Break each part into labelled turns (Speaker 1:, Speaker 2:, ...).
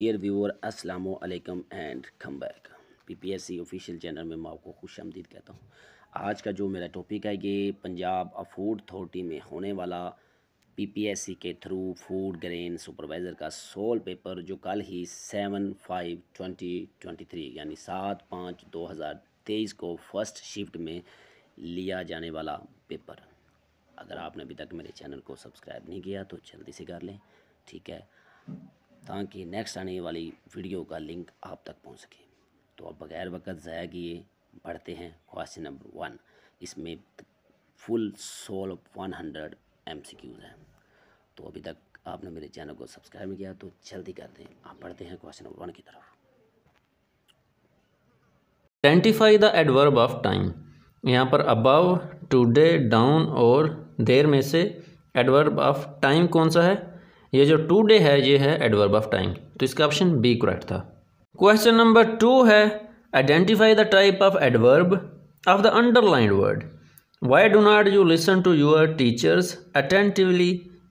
Speaker 1: dear viewer असलकम and come back P P S C official channel में मैं आपको खुश आमदीद कहता हूँ आज का जो मेरा टॉपिक है ये पंजाब फूड अथॉरिटी में होने वाला पी पी एस सी के थ्रू फूड ग्रेन सुपरवाइज़र का सोल पेपर जो कल ही seven five twenty twenty three यानी सात पाँच दो हज़ार तेईस को फर्स्ट शिफ्ट में लिया जाने वाला पेपर अगर आपने अभी तक मेरे चैनल को सब्सक्राइब नहीं किया तो जल्दी से कर लें ठीक है ताकि नेक्स्ट आने वाली वीडियो का लिंक आप तक पहुंच सके तो अब बगैर वक़्त ज़ाया किए बढ़ते हैं क्वेश्चन नंबर वन इसमें full solved one hundred M C Qs हैं तो अभी तक आपने मेरे चैनल को सब्सक्राइब किया तो जल्दी कर दें आप बढ़ते हैं क्वेश्चन नंबर वन की तरफ identify the adverb of time यहाँ पर अबव टुडे डाउन और देर में से एडवर्ब ऑफ टाइम कौन सा है ये जो टू डे है ये है एडवर्ब ऑफ टाइम तो इसका ऑप्शन बी करेक्ट था क्वेश्चन नंबर टू है identify the type of adverb of the underlined word why do not you listen to your teachers attentively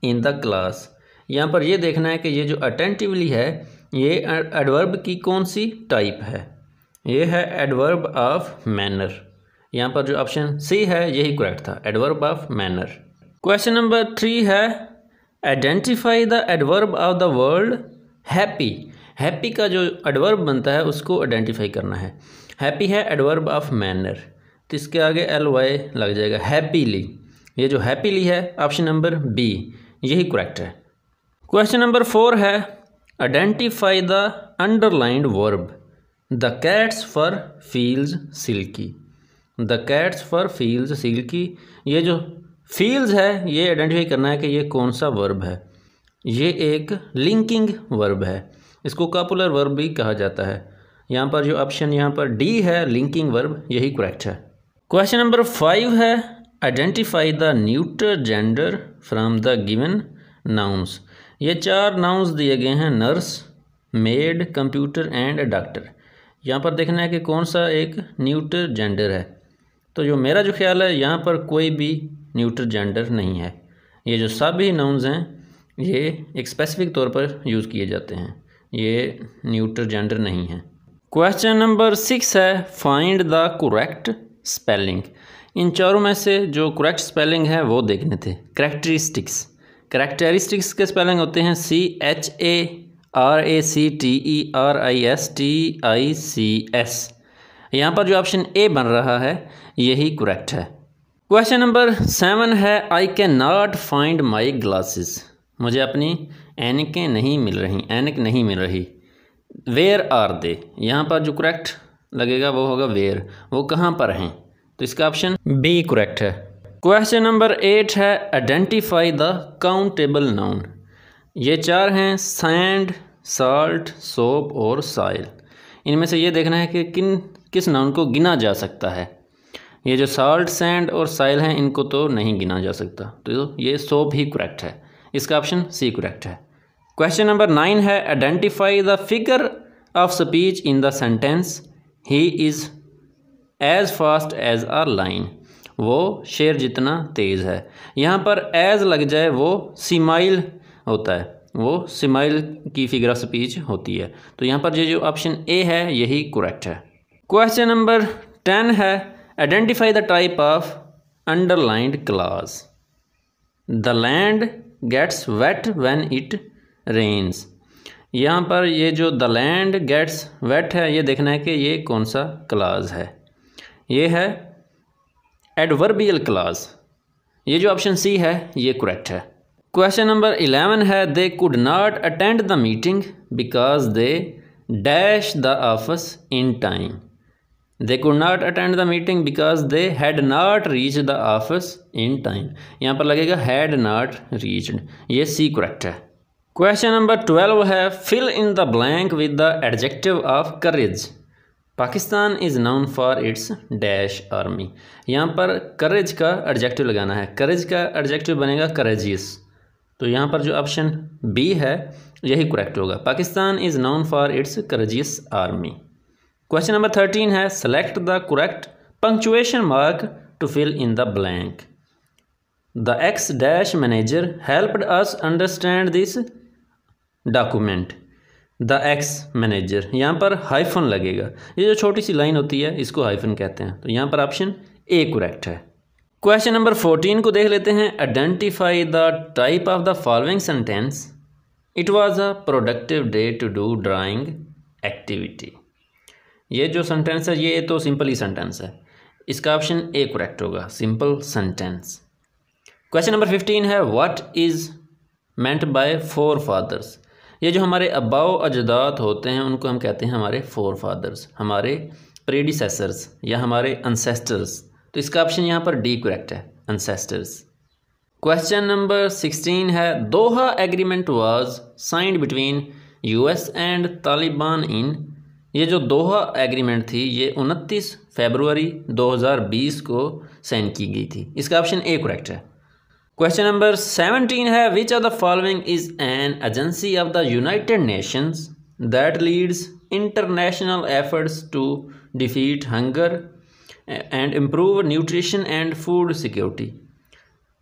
Speaker 1: in the class यहाँ पर यह देखना है कि ये जो अटेंटिवली है ये एडवर्ब की कौन सी टाइप है ये है एडवर्ब ऑफ मैनर यहाँ पर जो ऑप्शन सी है यही करेक्ट था adverb of manner question number three है identify the adverb of the word happy happy का जो एडवर्ब बनता है उसको आइडेंटिफाई करना है हैप्पी है एडवर्ब ऑफ मैनर तो इसके आगे एल वाई लग जाएगा हैप्पीली ये जो हैप्पीली है ऑप्शन नंबर बी यही करेक्ट है क्वेश्चन नंबर फोर है identify the underlined verb the cat's fur feels silky the cat's fur feels silky ये जो फील्स है ये आइडेंटिफाई करना है कि ये कौन सा वर्ब है ये एक लिंकिंग वर्ब है इसको कापुलर वर्ब भी कहा जाता है यहाँ पर जो ऑप्शन यहाँ पर डी है लिंकिंग वर्ब यही करेक्ट है क्वेश्चन नंबर फाइव है identify the neuter gender from the given nouns ये चार नाउंस दिए गए हैं nurse maid computer and doctor यहाँ पर देखना है कि कौन सा एक न्यूटर जेंडर है तो जो मेरा जो ख्याल है यहाँ पर कोई भी न्यूट्रल जेंडर नहीं है ये जो सभी नाउन्स हैं ये एक स्पेसिफिक तौर पर यूज़ किए जाते हैं ये न्यूट्रल जेंडर नहीं है क्वेश्चन नंबर सिक्स है फाइंड द करेक्ट स्पेलिंग इन चारों में से जो करेक्ट स्पेलिंग है वो देखने थे करेक्टरिस्टिक्स करेक्टरिस्टिक्स के स्पेलिंग होते हैं C H A R A C T E R I S T I C S यहाँ पर जो ऑप्शन ए बन रहा है यही करेक्ट है क्वेश्चन नंबर सेवन है I can not find my glasses मुझे अपनी एनकें नहीं मिल रही एनक नहीं मिल रही वेयर आर दे यहाँ पर जो करेक्ट लगेगा वो होगा वेयर वो कहाँ पर हैं तो इसका ऑप्शन बी करेक्ट है क्वेश्चन नंबर एट है आइडेंटिफाई द काउंटेबल नाउन ये चार हैं सैंड साल्ट सोप और साइल इनमें से ये देखना है कि किन किस नाउन को गिना जा सकता है ये जो साल्ट सैंड और साइल हैं इनको तो नहीं गिना जा सकता तो ये सोप ही करेक्ट है इसका ऑप्शन सी करेक्ट है क्वेश्चन नंबर नाइन है identify the figure of speech in the sentence he is as fast as a lion वो शेर जितना तेज़ है यहाँ पर एज लग जाए वो सिमाइल होता है वो सिमाइल की फिगर ऑफ स्पीच होती है तो यहाँ पर ये जो ऑप्शन ए है यही करेक्ट है क्वेश्चन नंबर टेन है identify the type of underlined clause the land gets wet when it rains यहाँ पर ये जो द लैंड गेट्स वेट है ये देखना है कि ये कौन सा क्लाज है ये है एडवर्बियल क्लाज ये जो ऑप्शन सी है ये करेक्ट है क्वेश्चन नंबर इलेवन है they could not attend the meeting because they dash the office in time they could not attend the meeting because they had not reach the office in time यहाँ पर लगेगा had not reached ये C correct है question number twelve है fill in the blank with the adjective of courage Pakistan is known for its dash army यहाँ पर करेज का adjective लगाना है करेज का एडजेक्टिव बनेगा करेजियस तो यहाँ पर जो ऑप्शन बी है यही करेक्ट होगा Pakistan is known for its courageous army question number thirteen है select the correct punctuation mark to fill in the blank the ex dash manager helped us understand this document the ex manager यहाँ पर hyphen लगेगा ये जो छोटी सी line होती है इसको हाइफन कहते हैं तो यहाँ पर ऑप्शन ए करेक्ट है क्वेश्चन नंबर फोर्टीन को देख लेते हैं identify the type of the following sentence it was a productive day to do drawing activity ये जो सेंटेंस है ये तो सिंपल ही सेंटेंस है इसका ऑप्शन ए करेक्ट होगा simple sentence question number fifteen है what is meant by forefathers ये जो हमारे अब्बाओ अजदाद होते हैं उनको हम कहते हैं हमारे फोर फादर्स हमारे प्रेडिसेसर्स या हमारे अनसेस्टर्स तो इसका ऑप्शन यहाँ पर डी करेक्ट है अनसेस्टर्स क्वेश्चन नंबर सिक्सटीन है Doha agreement was signed between US and Taliban in ये जो दोहा एग्रीमेंट थी ये 29 फरवरी 2020 को साइन की गई थी इसका ऑप्शन ए करेक्ट है क्वेश्चन नंबर 17 है which are the following is an agency of the United Nations that leads international efforts to defeat hunger and improve nutrition and food security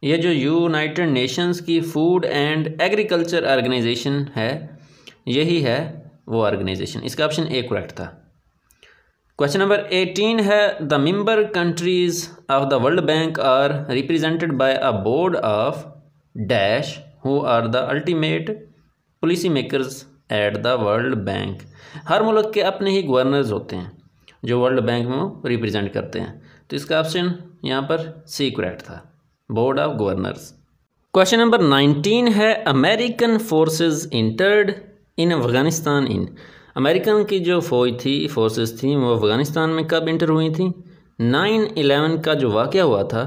Speaker 1: ये जो यूनाइटेड नेशंस की food and agriculture organization है यही है वो organization इसका option A correct था question number eighteen है the member countries of the World Bank are represented by a board of dash who are the ultimate policy makers at the World Bank हर मुल्क के अपने ही governors होते हैं जो world bank में रिप्रेजेंट करते हैं तो इसका ऑप्शन यहाँ पर सी करेक्ट था board of governors question number nineteen है American forces entered in Afghanistan in American की जो फ़ौज थी फोर्सेस थी वो अफ़गानिस्तान में कब इंटर हुई थी नाइन एलेवन का जो वाक़ हुआ था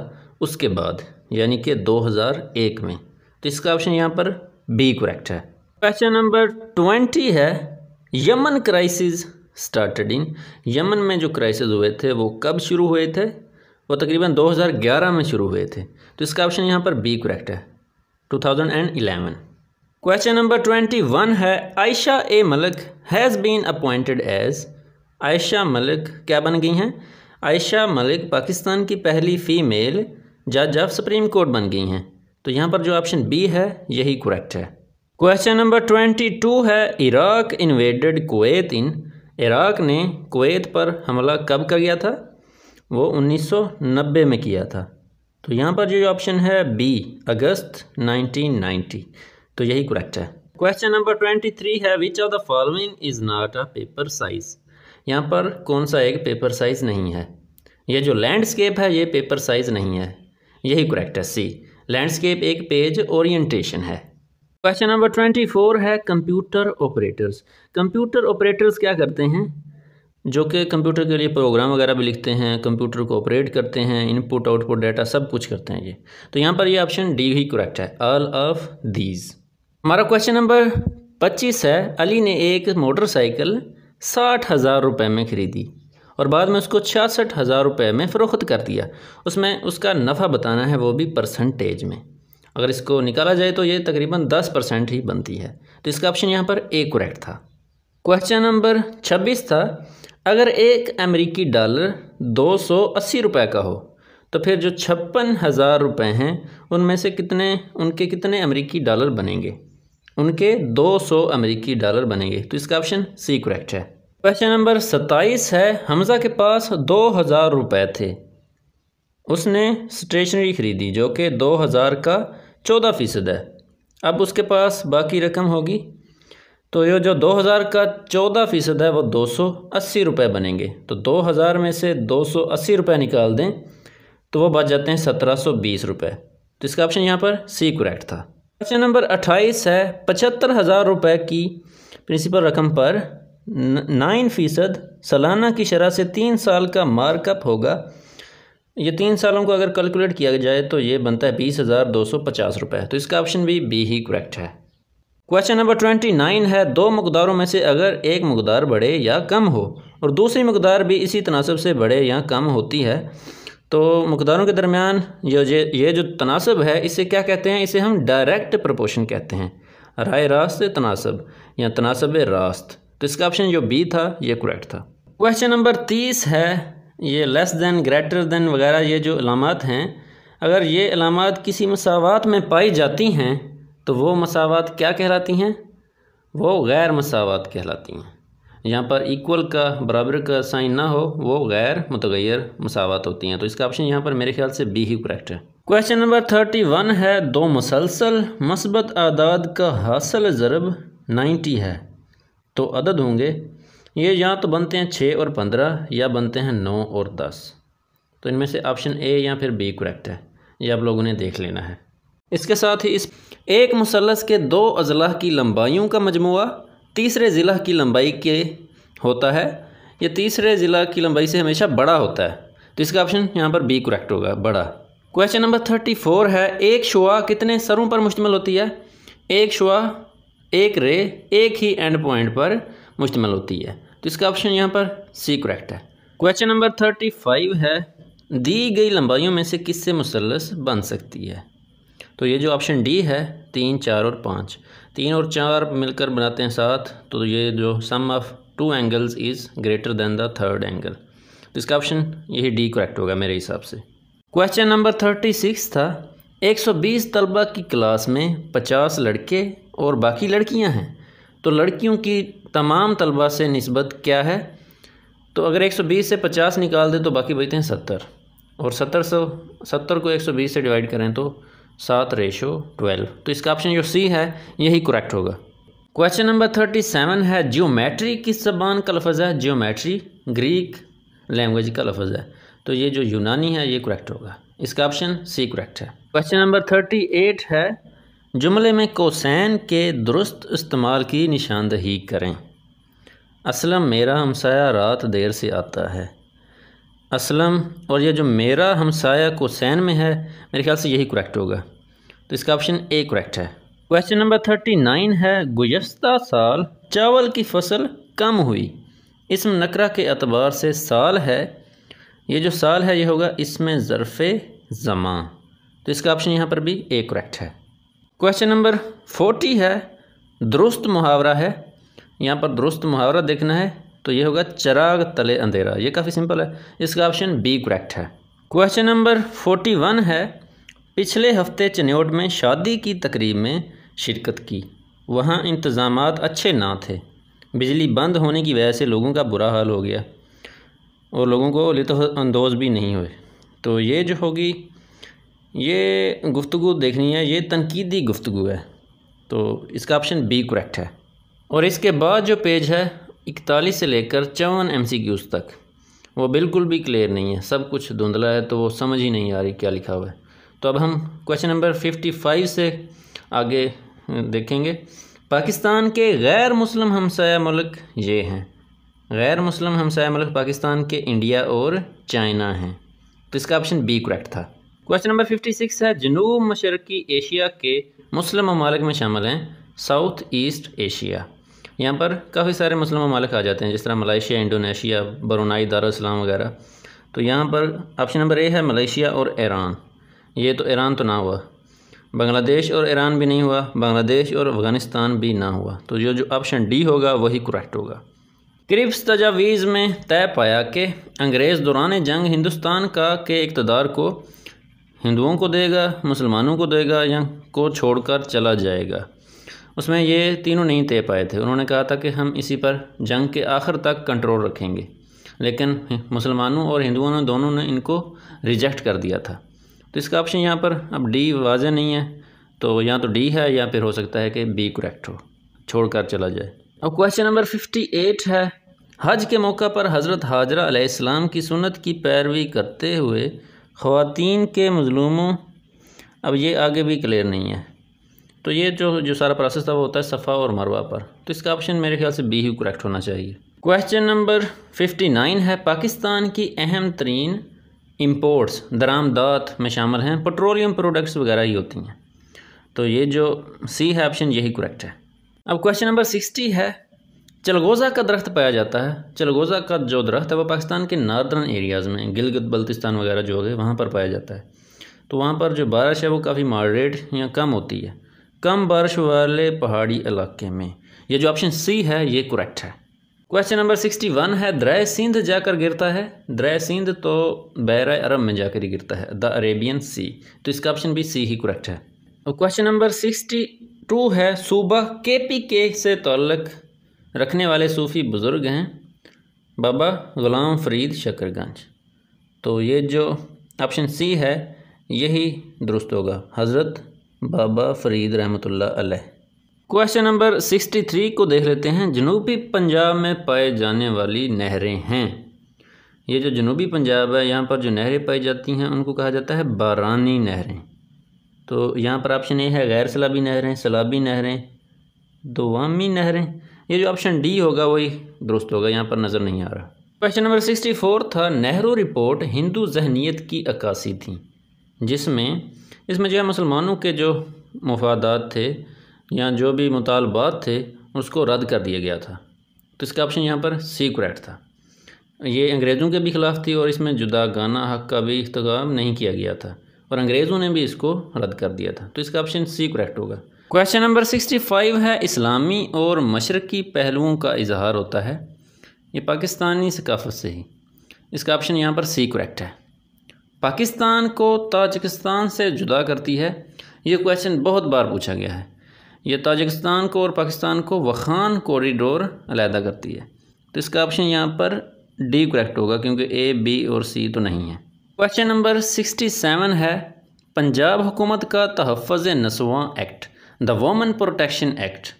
Speaker 1: उसके बाद यानी कि 2001 में तो इसका ऑप्शन यहाँ पर बी करेक्ट है क्वेश्चन नंबर ट्वेंटी है Yemen crisis started in Yemen में जो क्राइसिस हुए थे वो कब शुरू हुए थे वो तकरीबन 2011 में शुरू हुए थे तो इसका ऑप्शन यहाँ पर बी करेक्ट है 2011 क्वेश्चन नंबर ट्वेंटी वन है Ayesha A Malik has been appointed as Ayesha Malik क्या बन गई हैं आयशा मलिक पाकिस्तान की पहली फ़ीमेल जज ऑफ सुप्रीम कोर्ट बन गई हैं तो यहाँ पर जो ऑप्शन बी है यही करेक्ट है क्वेश्चन नंबर ट्वेंटी टू है Iraq invaded Kuwait in Iraq ने कुवैत पर हमला कब कर गया था वो 1990 में किया था तो यहाँ पर जो ऑप्शन है बी अगस्त 1990 तो यही करेक्ट है क्वेश्चन नंबर ट्वेंटी थ्री है which of the following is not a paper size यहाँ पर कौन सा एक पेपर साइज नहीं है ये जो लैंडस्केप है ये पेपर साइज नहीं है यही करेक्ट है सी लैंडस्केप एक पेज ओरिएंटेशन है क्वेश्चन नंबर ट्वेंटी फोर है कंप्यूटर ऑपरेटर्स कंप्यूटर ऑपरेटर्स क्या करते हैं जो कि कंप्यूटर के लिए प्रोग्राम वगैरह भी लिखते हैं कंप्यूटर को ऑपरेट करते हैं इनपुट आउटपुट डाटा सब कुछ करते हैं ये तो यहाँ पर ये ऑप्शन डी ही करेक्ट है ऑल ऑफ दीज हमारा क्वेश्चन नंबर पच्चीस है अली ने एक मोटरसाइकिल साठ हज़ार रुपये में ख़रीदी और बाद में उसको छियासठ हज़ार रुपये में फ़रोख्त कर दिया उसमें उसका नफ़ा बताना है वो भी परसेंटेज में अगर इसको निकाला जाए तो ये तकरीबन दस परसेंट ही बनती है तो इसका ऑप्शन यहाँ पर ए करेक्ट था क्वेश्चन नंबर छब्बीस था अगर एक अमेरिकी डॉलर दो सौ अस्सी रुपये का हो तो फिर जो छप्पन हज़ार रुपये हैं उनमें से कितने उनके कितने अमेरिकी डॉलर बनेंगे उनके 200 अमेरिकी डॉलर बनेंगे तो इसका ऑप्शन सी करेक्ट है क्वेश्चन नंबर 27 है हमजा के पास दो हज़ार रुपये थे उसने स्टेशनरी खरीदी जो कि दो हज़ार का चौदह फ़ीसद है अब उसके पास बाकी रकम होगी तो ये जो दो हज़ार का चौदह फ़ीसद है वो दो सौ अस्सी रुपये बनेंगे तो दो हज़ार में से दो सौ अस्सी रुपये निकाल दें तो वो बच जाते हैं सत्रह सौ बीस रुपये तो इसका ऑप्शन यहाँ पर सी करेक्ट था क्वेश्चन नंबर अट्ठाईस है पचहत्तर हज़ार रुपये की प्रिंसिपल रकम पर नाइन फ़ीसद सालाना की शरह से तीन साल का मार्कअप होगा ये तीन सालों को अगर कैलकुलेट किया जाए तो ये बनता है बीस हज़ार दो सौ पचास रुपये तो इसका ऑप्शन भी बी ही करेक्ट है क्वेश्चन नंबर ट्वेंटी नाइन है दो मकदारों में से अगर एक मकदार बढ़े या कम हो और दूसरी मकदार भी इसी तनासब से बढ़े या कम होती है तो मकदारों के दरमियान जो ये जो तनासब है इसे क्या कहते हैं इसे हम डायरेक्ट प्रपोशन कहते हैं राय रास्त तनासब या तनासब रास्त तो इसका ऑप्शन जो बी था ये करेक्ट था क्वेश्चन नंबर तीस है ये लेस दैन ग्रेटर दैन वगैरह ये जो अलामत हैं अगर ये अलामत किसी मसावत में पाई जाती हैं तो वो मसावत क्या कहलाती हैं वो गैर मसावत कहलाती हैं यहाँ पर इक्वल का बराबर का साइन ना हो वो गैर मुतगैर मसावत होती हैं तो इसका ऑप्शन यहाँ पर मेरे ख्याल से बी ही करेक्ट है क्वेश्चन नंबर थर्टी वन है दो मुसलसल मस्बत आदाद का हासिल ज़रब नाइन्टी है तो अदद होंगे ये या तो बनते हैं छः और पंद्रह या बनते हैं नौ और दस तो इनमें से ऑप्शन ए या फिर बी करेक्ट है ये आप लोगों ने देख लेना है इसके साथ ही इस एक मुसलस के दो अजला की लंबाइयों का मजमु तीसरे ज़िला की लंबाई के होता है या तीसरे ज़िला की लंबाई से हमेशा बड़ा होता है तो इसका ऑप्शन यहाँ पर बी करेक्ट होगा बड़ा क्वेश्चन नंबर थर्टी फोर है एक शुआ कितने सरों पर मुश्तमल होती है एक शुआ एक रे एक ही एंड पॉइंट पर मुश्तमल होती है तो इसका ऑप्शन यहाँ पर सी करेक्ट है क्वेश्चन नंबर थर्टी फाइव है दी गई लंबाइयों में से किससे मुसलस बन सकती है तो ये जो ऑप्शन डी है तीन चार और पाँच तीन और चार मिलकर बनाते हैं सात तो ये जो sum of two angles is greater than the third angle तो इसका ऑप्शन यही डी करेक्ट होगा मेरे हिसाब से क्वेश्चन नंबर थर्टी सिक्स था एक सौ बीस तलबा की क्लास में पचास लड़के और बाकी लड़कियां हैं तो लड़कियों की तमाम तलबा से नस्बत क्या है तो अगर एक सौ बीस से पचास निकाल दें तो बाकी बचते हैं सत्तर और सत्तर सौ सत्तर को एक सौ बीस से डिवाइड करें तो सात रेशो ट्वेल्व तो इसका ऑप्शन जो सी है यही करेक्ट होगा क्वेश्चन नंबर थर्टी सेवन है ज्योमेट्री किस जबान का लफज है जियोमेट्री ग्रीक लैंग्वेज का लफज है तो ये जो यूनानी है ये करेक्ट होगा इसका ऑप्शन सी करेक्ट है क्वेश्चन नंबर थर्टी एट है जुमले में कोसैन के दुरुस्त इस्तेमाल की निशानदही करें असलम मेरा हमसाया रात देर से आता है असलम और ये जो मेरा हमसाया कोसैन में है मेरे ख्याल से यही करेक्ट होगा तो इसका ऑप्शन ए करेक्ट है क्वेश्चन नंबर थर्टी नाइन है गुजशत साल चावल की फसल कम हुई इसम नकरा के अतबार से साल है ये जो साल है ये होगा इसमें ज़रफ़ ज़मा तो इसका ऑप्शन यहाँ पर भी ए करेक्ट है क्वेश्चन नंबर फोर्टी है दुरुस्त मुहावरा है यहाँ पर दुरुस्त मुहावरा देखना है तो ये होगा चराग तले अंधेरा ये काफ़ी सिंपल है इसका ऑप्शन बी करेक्ट है क्वेश्चन नंबर फोर्टी वन है पिछले हफ्ते चन्योट में शादी की तकरीब में शिरकत की वहाँ इंतज़ाम अच्छे ना थे बिजली बंद होने की वजह से लोगों का बुरा हाल हो गया और लोगों को लुफानंदोज़ भी नहीं हुए तो ये जो होगी ये गुफ्तु देखनी है ये तनकीदी गुफ्तु है तो इसका ऑप्शन बी करेक्ट है और इसके बाद जो पेज है इकतालीस से लेकर चौवन एम सी क्यूज़ तक वो बिल्कुल भी क्लियर नहीं है सब कुछ धुंधला है तो वो समझ ही नहीं आ रही क्या लिखा हुआ है तो अब हम क्वेश्चन नंबर फिफ्टी फाइव से आगे देखेंगे पाकिस्तान के गैर मुस्लिम हमसाया मुल्क ये हैं गैर मुस्लिम हमसाया मुल्क पाकिस्तान के इंडिया और चाइना हैं तो इसका ऑप्शन बी करेक्ट था क्वेश्चन नंबर फिफ्टी सिक्स है जनूब मशरकी एशिया के मुस्लिम ममालिक में शामिल हैं साउथ ईस्ट एशिया यहाँ पर काफ़ी सारे मुस्लिम ममालिक आ जाते हैं जिस तरह मलेशिया इंडोनेशिया बरुनाई इस्लाम वगैरह तो यहाँ पर ऑप्शन नंबर ए है मलेशिया और ईरान ये तो ईरान तो ना हुआ बांग्लादेश और ईरान भी नहीं हुआ बांग्लादेश और अफ़गानिस्तान भी ना हुआ तो जो जो ऑप्शन डी होगा वही करेक्ट होगा क्रिप्स तजावीज़ में तय पाया कि अंग्रेज़ दौरान जंग हिंदुस्तान का के इकतदार को हिंदुओं को देगा मुसलमानों को देगा या को छोड़कर चला जाएगा उसमें ये तीनों नहीं तय पाए थे उन्होंने कहा था कि हम इसी पर जंग के आखिर तक कंट्रोल रखेंगे लेकिन मुसलमानों और हिंदुओं ने दोनों ने इनको रिजेक्ट कर दिया था तो इसका ऑप्शन यहाँ पर अब डी वाज नहीं है तो या तो डी है या फिर हो सकता है कि बी करेक्ट हो छोड़ कर चला जाए अब क्वेश्चन नंबर फिफ्टी एट है हज के मौका पर हज़रत हाजरा आसमाम की सुन्नत की पैरवी करते हुए ख़वातीन के मजलूमों अब ये आगे भी क्लियर नहीं है तो ये जो जो सारा प्रोसेस था वो होता है सफ़ा और मरवा पर तो इसका ऑप्शन मेरे ख्याल से बी ही करेक्ट होना चाहिए क्वेश्चन नंबर 59 है पाकिस्तान की अहम तरीन इम्पोर्ट्स दरामदात में शामिल हैं पेट्रोलियम प्रोडक्ट्स वगैरह ही होती हैं तो ये जो सी है ऑप्शन यही करेक्ट है अब क्वेश्चन नंबर सिक्सटी है चलगोज़ा का दरख्त पाया जाता है चलगोज़ा का जो दरख्त है वो पाकिस्तान के नार्दर्न एरियाज़ में गिलगित बल्तिस्तान वगैरह जो है वहाँ पर पाया जाता है तो वहाँ पर जो बारिश है वो काफ़ी मॉडरेट या कम होती है कम बारिश वाले पहाड़ी इलाके में ये जो ऑप्शन सी है ये करेक्ट है क्वेश्चन नंबर सिक्सटी वन है द्रय सिंध जाकर गिरता है द्रय सिंध तो बैर अरब में जाकर ही गिरता है द अरेबियन सी तो इसका ऑप्शन भी सी ही करेक्ट है और क्वेश्चन नंबर सिक्सटी टू है सूबा के पी के से तल्लक रखने वाले सूफ़ी बुज़ुर्ग हैं बाबा ग़ुलाम फरीद शकरगंज तो ये जो ऑप्शन सी है यही दुरुस्त होगा हज़रत बाबा फरीद रहमतुल्ला अलैह क्वेश्चन नंबर सिक्सटी थ्री को देख लेते हैं जनूबी पंजाब में पाए जाने वाली नहरें हैं ये जो जनूबी पंजाब है यहाँ पर जो नहरें पाई जाती हैं उनको कहा जाता है बारानी नहरें तो यहाँ पर ऑप्शन ए है गैर सलाबी नहरें सलाबी नहरें दोवामी नहरें ये जो ऑप्शन डी होगा वही दुरुस्त होगा यहाँ पर नज़र नहीं आ रहा क्वेश्चन नंबर सिक्सटी फोर था नेहरू रिपोर्ट हिंदू जहनीत की अक्सी थी जिसमें इसमें जो है मुसलमानों के जो मफादात थे या जो भी मुतालबात थे उसको रद्द कर दिया गया था तो इसका ऑप्शन यहाँ पर सी था ये अंग्रेज़ों के भी ख़िलाफ़ थी और इसमें जुदा गाना हक का भी इस्तेमाल नहीं किया गया था और अंग्रेज़ों ने भी इसको रद्द कर दिया था तो इसका ऑप्शन सी करेक्ट होगा क्वेश्चन नंबर सिक्सटी फाइव है इस्लामी और मशरक़ी पहलुओं का इजहार होता है ये पाकिस्तानी सकाफत से ही इसका ऑप्शन यहाँ पर सी करेक्ट है पाकिस्तान को ताजिकिस्तान से जुदा करती है ये क्वेश्चन बहुत बार पूछा गया है ये ताजिकिस्तान को और पाकिस्तान को वखान कॉरिडोर अलहदा करती है तो इसका ऑप्शन यहाँ पर डी करेक्ट होगा क्योंकि ए बी और सी तो नहीं है क्वेश्चन नंबर सिक्सटी सेवन है पंजाब हुकूमत का तहफ़ नसवा act the women protection act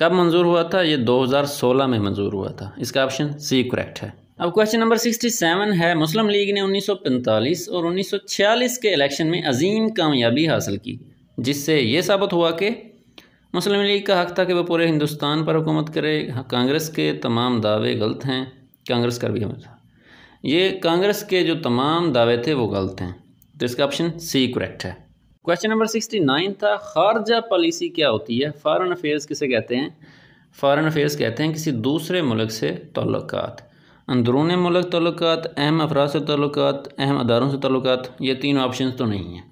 Speaker 1: कब मंजूर हुआ था ये 2016 में मंजूर हुआ था इसका ऑप्शन सी करेक्ट है अब क्वेश्चन नंबर 67 है मुस्लिम लीग ने 1945 और 1946 के इलेक्शन में अजीम कामयाबी हासिल की जिससे ये साबित हुआ कि मुस्लिम लीग का हक था कि वह पूरे हिंदुस्तान पर हुकूमत करे कांग्रेस के तमाम दावे गलत हैं कांग्रेस का भी हमेशा ये कांग्रेस के जो तमाम दावे थे वो गलत हैं तो इसका ऑप्शन सी करेक्ट है क्वेश्चन नंबर सिक्सटी नाइन था खारजा पॉलिसी क्या होती है फॉरेन अफेयर्स किसे कहते हैं फ़ारन अफेयर्स कहते हैं किसी दूसरे मुल्क से तो अंदरून मुल्क तल्लक अहम अफराद से तल्लक अहम अदारों से तल्लक ये तीन ऑप्शन तो नहीं हैं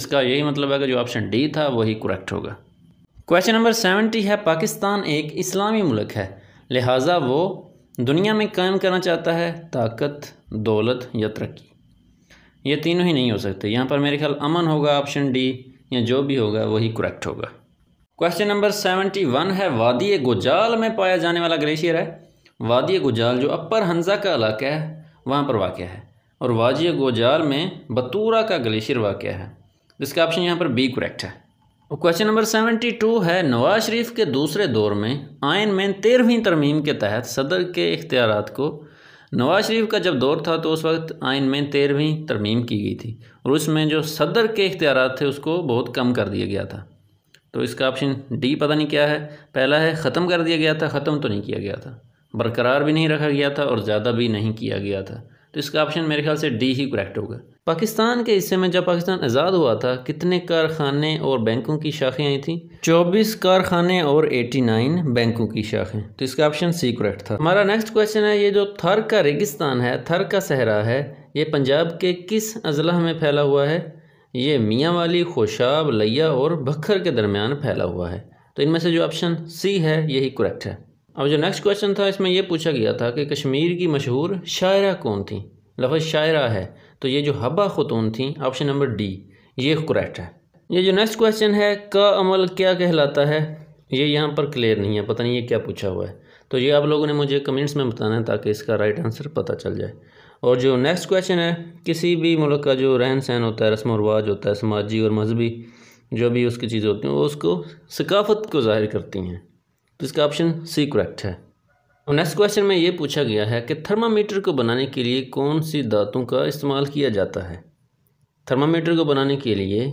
Speaker 1: इसका यही मतलब है कि जो ऑप्शन डी था वही करेक्ट होगा क्वेश्चन नंबर सेवेंटी है पाकिस्तान एक इस्लामी मुल्क है लिहाजा वो दुनिया में कायम करना चाहता है ताकत दौलत या तरक्की ये तीनों ही नहीं हो सकते यहाँ पर मेरे ख्याल अमन होगा ऑप्शन डी या जो भी होगा वही करेक्ट होगा क्वेश्चन नंबर सेवेंटी वन है वादी गुजाल में पाया जाने वाला ग्लेशियर है वादी गुजाल जो अपर हंजा का इलाका है वहाँ पर वाक़ है और वाजी गुजाल में बतूरा का ग्लेशियर वाक़ है इसका ऑप्शन यहाँ पर बी करेक्ट है और क्वेश्चन नंबर सेवेंटी टू है नवाज शरीफ के दूसरे दौर में आयन मैन तेरहवीं तरमीम के तहत सदर के इख्तियार को नवाज शरीफ का जब दौर था तो उस वक्त आयन में तेरहवीं तरमीम की गई थी और उसमें जो सदर के इख्तियार थे उसको बहुत कम कर दिया गया था तो इसका ऑप्शन डी पता नहीं क्या है पहला है ख़त्म कर दिया गया था ख़त्म तो नहीं किया गया था बरकरार भी नहीं रखा गया था और ज़्यादा भी नहीं किया गया था तो इसका ऑप्शन मेरे ख्याल से डी ही करेक्ट होगा पाकिस्तान के हिस्से में जब पाकिस्तान आज़ाद हुआ था कितने कारखाने और बैंकों की शाखें आई थी 24 कारखाने और 89 बैंकों की शाखें तो इसका ऑप्शन सी करेक्ट था हमारा नेक्स्ट क्वेश्चन है ये जो थर का रेगिस्तान है थर का सहरा है ये पंजाब के किस अजला में फैला हुआ है ये मियाँ वाली खोशाब लिया और भखर के दरमियान फैला हुआ है तो इनमें से जो ऑप्शन सी है यही करेक्ट है अब जो नेक्स्ट क्वेश्चन था इसमें यह पूछा गया था कि कश्मीर की मशहूर शायरा कौन थी लफज शायरा है तो ये जो हबा ख़तून थी ऑप्शन नंबर डी ये करेक्ट है ये जो नेक्स्ट क्वेश्चन है का अमल क्या कहलाता है ये यहाँ पर क्लियर नहीं है पता नहीं ये क्या पूछा हुआ है तो ये आप लोगों ने मुझे कमेंट्स में बताना है ताकि इसका राइट आंसर पता चल जाए और जो नेक्स्ट क्वेश्चन है किसी भी मुल्क का जो रहन सहन होता है रस्म रवाज होता है समाजी और मजहबी जो भी उसकी चीज़ें होती हैं वो उसको सकाफत को ज़ाहिर करती हैं तो इसका ऑप्शन सी करेक्ट है और नेक्स्ट क्वेश्चन में ये पूछा गया है कि थर्मामीटर को बनाने के लिए कौन सी धातु का इस्तेमाल किया जाता है थर्मामीटर को बनाने के लिए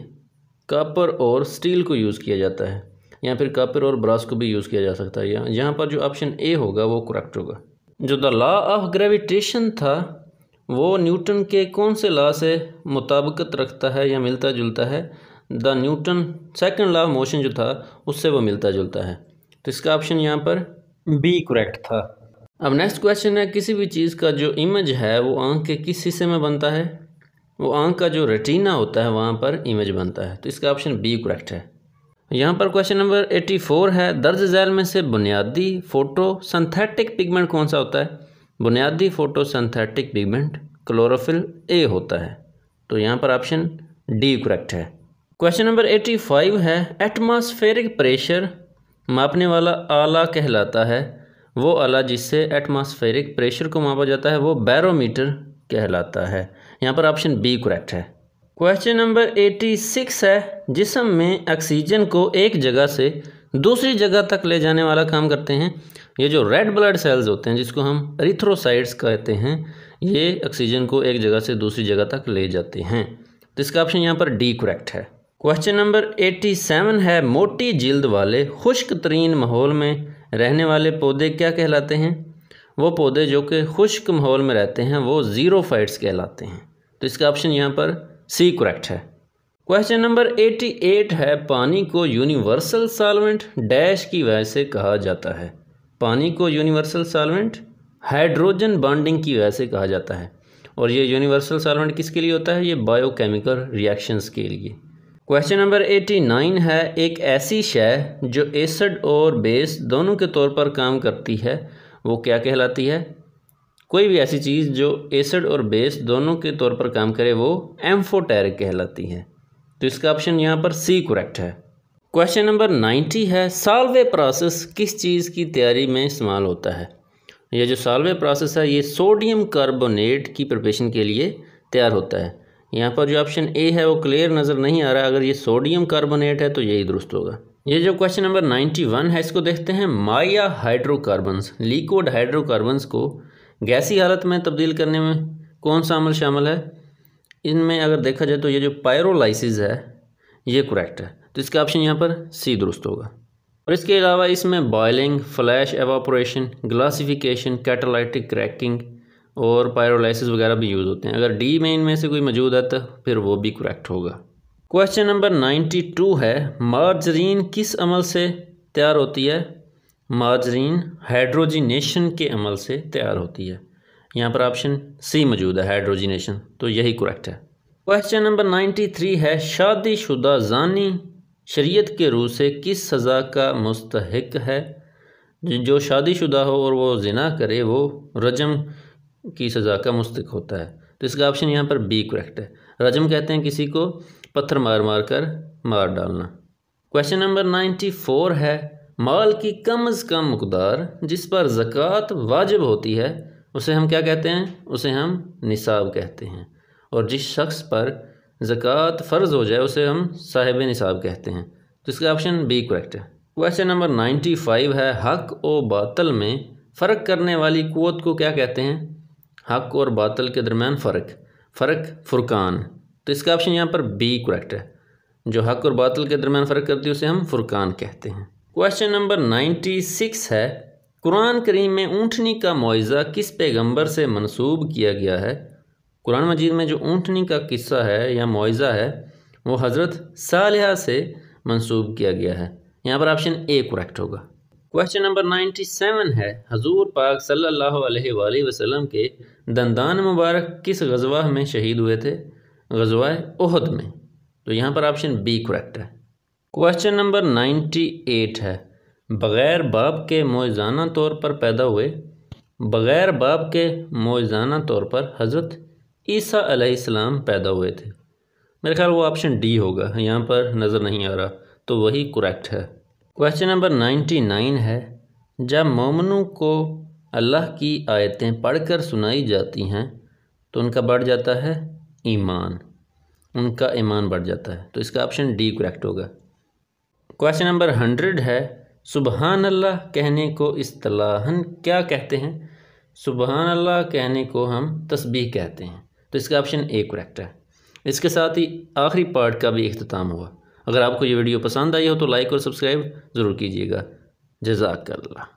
Speaker 1: कापर और स्टील को यूज़ किया जाता है या फिर कापर और ब्रास को भी यूज़ किया जा सकता है या यहाँ पर जो ऑप्शन ए होगा वो करेक्ट होगा जो द लॉ ऑफ ग्रेविटेशन था वो न्यूटन के कौन से लॉ से मुताबकत रखता है या मिलता जुलता है the Newton second law of motion जो था उससे वो मिलता जुलता है तो इसका ऑप्शन यहाँ पर बी करेक्ट था अब नेक्स्ट क्वेश्चन है किसी भी चीज़ का जो इमेज है वो आंख के किस हिस्से में बनता है वो आंख का जो रेटिना होता है वहाँ पर इमेज बनता है तो इसका ऑप्शन बी करेक्ट है यहाँ पर क्वेश्चन नंबर 84 है दर्ज जैल में से बुनियादी फोटो सिंथेटिक पिगमेंट कौन सा होता है बुनियादी photo synthetic pigment chlorophyll A होता है तो यहाँ पर ऑप्शन डी करेक्ट है क्वेश्चन नंबर 85 है एटमॉस्फेरिक प्रेशर मापने वाला आला कहलाता है वो आला जिससे एटमॉस्फेरिक प्रेशर को मापा जाता है वो बैरोमीटर कहलाता है यहाँ पर ऑप्शन बी करेक्ट है क्वेश्चन नंबर 86 है जिसम में ऑक्सीजन को एक जगह से दूसरी जगह तक ले जाने वाला काम करते हैं ये जो रेड ब्लड सेल्स होते हैं जिसको हम रिथ्रोसाइड्स कहते हैं ये ऑक्सीजन को एक जगह से दूसरी जगह तक ले जाते हैं तो इसका ऑप्शन यहाँ पर डी करेक्ट है क्वेश्चन नंबर 87 है मोटी जिल्द वाले खुश्क तरीन माहौल में रहने वाले पौधे क्या कहलाते हैं वो पौधे जो कि खुश्क माहौल में रहते हैं वो ज़ीरो फाइट्स कहलाते हैं तो इसका ऑप्शन यहाँ पर सी करेक्ट है क्वेश्चन नंबर 88 है पानी को यूनिवर्सल सॉल्वेंट डैश की वजह से कहा जाता है पानी को यूनिवर्सल सॉल्वेंट हाइड्रोजन बॉन्डिंग की वजह से कहा जाता है और ये यूनिवर्सल सॉल्वेंट किसके लिए होता है ये बायोकेमिकल रिएक्शंस के लिए क्वेश्चन नंबर एटी नाइन है एक ऐसी शय जो एसड और बेस दोनों के तौर पर काम करती है वो क्या कहलाती है कोई भी ऐसी चीज़ जो एसड और बेस दोनों के तौर पर काम करे वो एम्फोटेरिक कहलाती है तो इसका ऑप्शन यहाँ पर सी करेक्ट है क्वेश्चन नंबर नाइन्टी है सालवे प्रोसेस किस चीज़ की तैयारी में इस्तेमाल होता है यह जो सालवे प्रोसेस है ये सोडियम कार्बोनेट की प्रिपरेशन के लिए तैयार होता है यहाँ पर जो ऑप्शन ए है वो क्लियर नज़र नहीं आ रहा अगर ये सोडियम कार्बोनेट है तो यही दुरुस्त होगा ये जो क्वेश्चन नंबर 91 है इसको देखते हैं माया हाइड्रोकार्बन्स लिक्विड हाइड्रोकार्बन्स को गैसी हालत में तब्दील करने में कौन सा अमल शामिल है इनमें अगर देखा जाए तो ये जो पायरोलाइसिस है ये करेक्ट है तो इसका ऑप्शन यहाँ पर सी दुरुस्त होगा और इसके अलावा इसमें boiling flash evaporation glassification catalytic cracking और पायरोलाइसिस वगैरह भी यूज़ होते हैं अगर डी में इनमें से कोई मौजूद है तो फिर वो भी करेक्ट होगा क्वेश्चन नंबर नाइन्टी टू है मार्जरीन किस अमल से तैयार होती है मार्जरीन हाइड्रोजिनेशन के अमल से तैयार होती है यहाँ पर ऑप्शन सी मौजूद है हाइड्रोजिनेशन तो यही करेक्ट है क्वेश्चन नंबर नाइन्टी थ्री है शादीशुदा जानी शरीयत के रूह से किस सज़ा का मुस्तहक है जो शादीशुदा हो और वो जिना करे वो रजम की सज़ा का मुस्तक होता है तो इसका ऑप्शन यहाँ पर बी करेक्ट है रजम कहते हैं किसी को पत्थर मार मार कर मार डालना क्वेश्चन नंबर नाइन्टी फोर है माल की कम अज़ कम मकदार जिस पर ज़क़़त वाजिब होती है उसे हम क्या कहते हैं उसे हम निसाब कहते हैं और जिस शख्स पर ज़क़़त फ़र्ज हो जाए उसे हम साहिब निसाब कहते हैं तो इसका ऑप्शन बी करेक्ट है क्वेश्चन नंबर नाइन्टी फाइव है हक व बातल में फ़र्क करने वाली क़ुत को क्या कहते हैं हक और बातल के दरमियान फ़र्क फ़र्क फुरकान तो इसका ऑप्शन यहाँ पर बी करेक्ट है जो हक और बातल के दरमियान फ़र्क करती है उसे हम फुरकान कहते हैं क्वेश्चन नंबर नाइन्टी सिक्स है कुरान करीम में ऊँटनी का मुआवजा किस पैगम्बर से मनसूब किया गया है कुरान मजीद में जो ऊँटनी का किस्सा है या मुआवजा है वो हज़रत साल से मनसूब किया गया है यहाँ पर ऑप्शन ए करेक्ट होगा क्वेश्चन नंबर 97 है हजूर पाक सल्लल्लाहु अलैहि वसल्लम के दंदान मुबारक किस गजवा में शहीद हुए थे गजवा उहद में तो यहाँ पर ऑप्शन बी करेक्ट है क्वेश्चन नंबर 98 है बग़ैर बाप के मोजाना तौर पर पैदा हुए बग़ैर बाप के मोजाना तौर पर हज़रत ईसा अलैहिस्सलाम पैदा हुए थे मेरे ख्याल वो ऑप्शन डी होगा यहाँ पर नज़र नहीं आ रहा तो वही करेक्ट है क्वेश्चन नंबर नाइन्टी नाइन है जब मोमनों को अल्लाह की आयतें पढ़कर सुनाई जाती हैं तो उनका बढ़ जाता है ईमान उनका ईमान बढ़ जाता है तो इसका ऑप्शन डी करेक्ट होगा क्वेश्चन नंबर हंड्रेड है सुबहान अल्लाह कहने को असलाहन क्या कहते हैं सुबहान अल्लाह कहने को हम तस्बीह कहते हैं तो इसका ऑप्शन ए करेक्ट है इसके साथ ही आखिरी पार्ट का भी अख्ताम हुआ अगर आपको ये वीडियो पसंद आई हो तो लाइक और सब्सक्राइब ज़रूर कीजिएगा जजाकल्ला